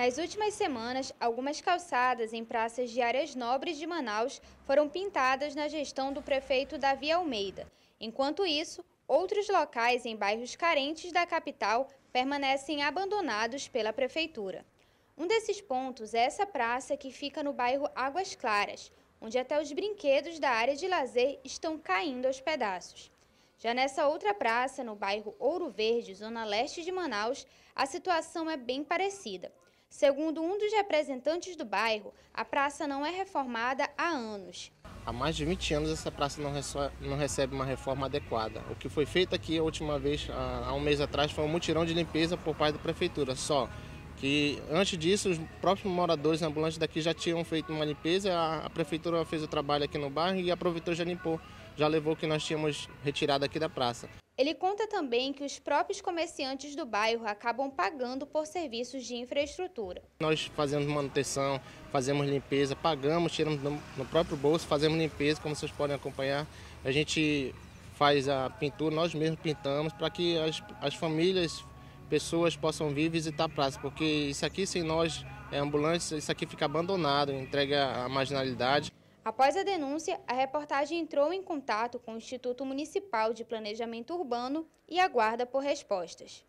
Nas últimas semanas, algumas calçadas em praças de áreas nobres de Manaus foram pintadas na gestão do prefeito Davi Almeida. Enquanto isso, outros locais em bairros carentes da capital permanecem abandonados pela prefeitura. Um desses pontos é essa praça que fica no bairro Águas Claras, onde até os brinquedos da área de lazer estão caindo aos pedaços. Já nessa outra praça, no bairro Ouro Verde, zona leste de Manaus, a situação é bem parecida. Segundo um dos representantes do bairro, a praça não é reformada há anos. Há mais de 20 anos essa praça não, recebe uma reforma adequada. O que foi feito aqui a última vez, há um mês atrás, foi um mutirão de limpeza por parte da prefeitura só. Que antes disso, os próprios moradores ambulantes daqui já tinham feito uma limpeza, a, a prefeitura fez o trabalho aqui no bairro e aproveitou já limpou, já levou o que nós tínhamos retirado aqui da praça. Ele conta também que os próprios comerciantes do bairro acabam pagando por serviços de infraestrutura. Nós fazemos manutenção, fazemos limpeza, pagamos, tiramos no próprio bolso, fazemos limpeza, como vocês podem acompanhar. A gente faz a pintura, nós mesmos pintamos, para que as, as famílias, pessoas possam vir visitar a praça, porque isso aqui sem nós é ambulância, isso aqui fica abandonado, entrega à marginalidade. Após a denúncia, a reportagem entrou em contato com o Instituto Municipal de Planejamento Urbano e aguarda por respostas.